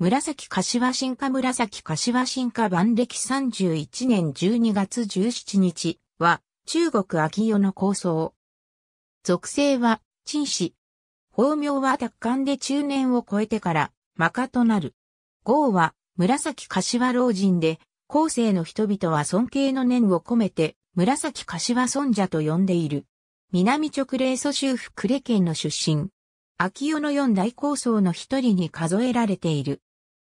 紫柏進化紫柏進化万歴31年12月17日は中国秋代の構想。属性は陳氏。法名は奪還で中年を超えてから魔化となる。号は紫柏老人で後世の人々は尊敬の念を込めて紫柏尊者と呼んでいる。南直霊蘇州府礼県の出身。秋代の四大構想の一人に数えられている。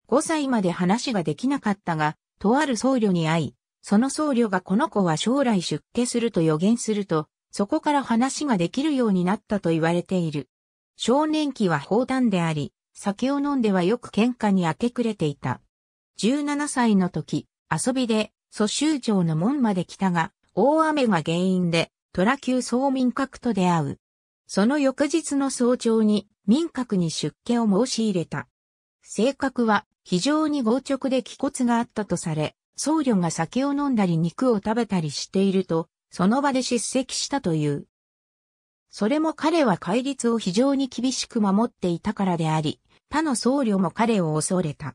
5歳まで話ができなかったが、とある僧侶に会い、その僧侶がこの子は将来出家すると予言すると、そこから話ができるようになったと言われている。少年期は砲弾であり、酒を飲んではよく喧嘩に明け暮れていた。17歳の時、遊びで、蘇州城の門まで来たが、大雨が原因で、虎級総民閣と出会う。その翌日の早朝に、民閣に出家を申し入れた。性格は非常に豪直で気骨があったとされ、僧侶が酒を飲んだり肉を食べたりしていると、その場で叱責したという。それも彼は戒律を非常に厳しく守っていたからであり、他の僧侶も彼を恐れた。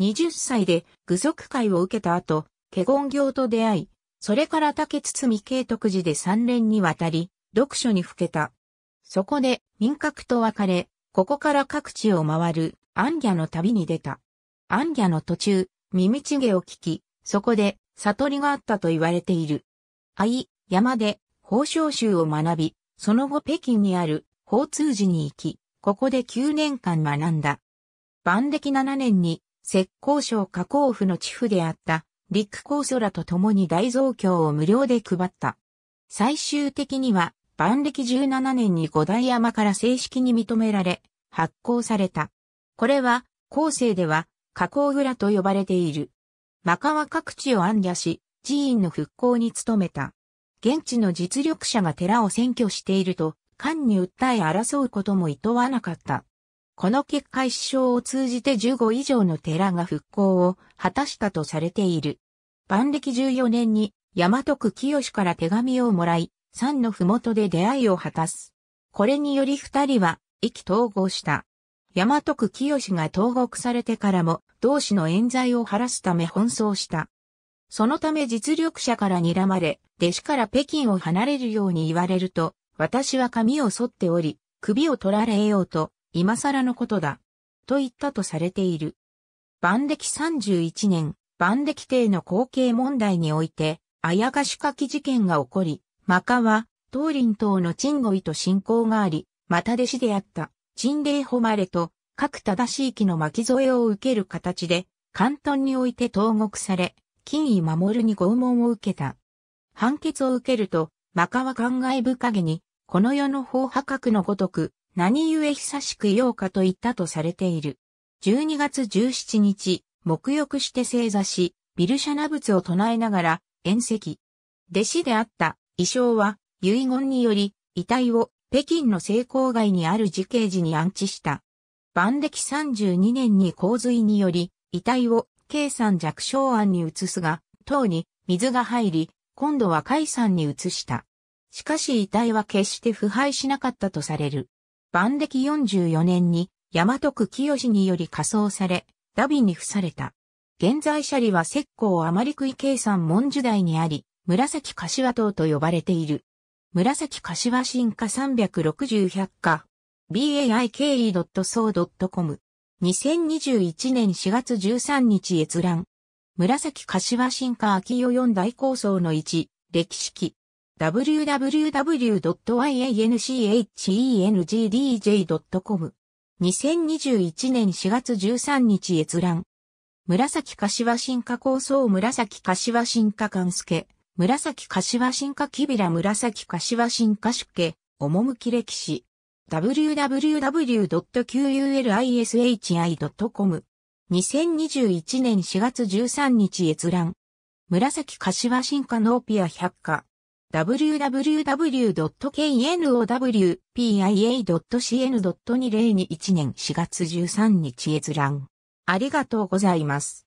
20歳で愚足会を受けた後、華厳行と出会い、それから竹堤慶徳寺で3連にわたり、読書にふけた。そこで民格と別れ、ここから各地を回るアンギャの旅に出た。アンギャの途中、耳ちげを聞き、そこで悟りがあったと言われている。愛、山で、法召集を学び、その後北京にある法通寺に行き、ここで9年間学んだ。万暦7年に、浙江省河口府の地府であった陸光空と共に大蔵経を無料で配った。最終的には、万暦17年に五大山から正式に認められ、発行された。これは、後世では、加工蔵と呼ばれている。マカは各地を暗夜し、寺院の復興に努めた。現地の実力者が寺を占拠していると、官に訴え争うことも厭わなかった。この結果一生を通じて15以上の寺が復興を果たしたとされている。万暦14年に、大和区清から手紙をもらい、山の麓で出会いを果たす。これにより二人は、意気統合した。大和区清が投獄されてからも、同志の冤罪を晴らすため奔走した。そのため実力者から睨まれ、弟子から北京を離れるように言われると、私は髪を剃っており、首を取られようと、今更のことだ。と言ったとされている。万暦31年、万暦帝の後継問題において、あやがし書き事件が起こり、マカは、東林党の陳護医と信仰があり、また弟子であった。陳礼誉れと各正しい木の巻き添えを受ける形で、関東において投獄され、金位守に拷問を受けた。判決を受けると、マカは感慨深げに、この世の法破格のごとく、何故久しくようかと言ったとされている。12月17日、沐浴して正座し、ビルシャナ仏を唱えながら、遠石。弟子であった、衣装は、遺言により、遺体を北京の成功街にある自刑寺に安置した。万暦32年に洪水により、遺体を計算弱小案に移すが、塔に水が入り、今度は海山に移した。しかし遺体は決して腐敗しなかったとされる。万暦44年に、大和区清により火葬され、ダビに付された。現在シャリは石膏あまり食い計算文時代にあり、紫柏島と呼ばれている。紫柏進化360百科。baike.so.com。2021年4月13日閲覧。紫柏進化秋代四大構想の1、歴史記。www.inchengdj.com。2021年4月13日閲覧。紫柏進化構想紫柏進化関助。紫柏進化キビラ紫柏進化主家、趣歴史。www.qulishi.com 2021年4月13日閲覧。紫柏進化ノーピア百科。www.knowpia.cn.2021 年4月13日閲覧。ありがとうございます。